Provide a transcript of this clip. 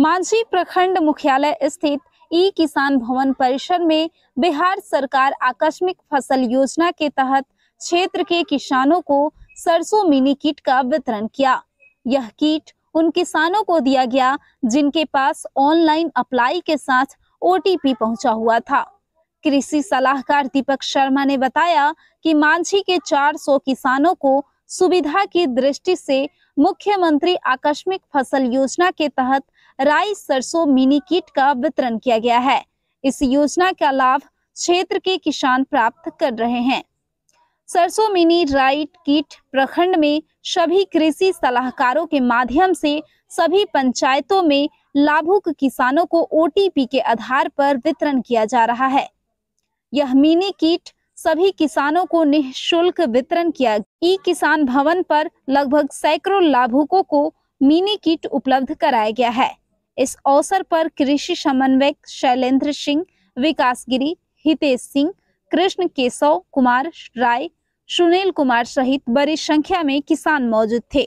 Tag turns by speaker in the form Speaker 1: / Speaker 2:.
Speaker 1: मांझी प्रखंड मुख्यालय स्थित ई किसान भवन परिसर में बिहार सरकार आकस्मिक फसल योजना के तहत क्षेत्र के किसानों को सरसों मिनी किट का वितरण किया यह किट उन किसानों को दिया गया जिनके पास ऑनलाइन अप्लाई के साथ ओटीपी पहुंचा हुआ था कृषि सलाहकार दीपक शर्मा ने बताया कि मांझी के 400 किसानों को सुविधा की दृष्टि से मुख्यमंत्री आकस्मिक फसल योजना के तहत राई सरसों मिनी किट का वितरण किया गया है इस योजना का लाभ क्षेत्र के किसान प्राप्त कर रहे हैं सरसों मिनी राइट किट प्रखंड में सभी कृषि सलाहकारों के माध्यम से सभी पंचायतों में लाभुक किसानों को ओटीपी के आधार पर वितरण किया जा रहा है यह मिनी किट सभी किसानों को निःशुल्क वितरण किया ई किसान भवन पर लगभग सैकड़ों लाभुकों को मिनी किट उपलब्ध कराया गया है इस अवसर पर कृषि समन्वयक शैलेंद्र सिंह विकास गिरी हितेश सिंह कृष्ण केशव कुमार राय सुनील कुमार सहित बड़ी संख्या में किसान मौजूद थे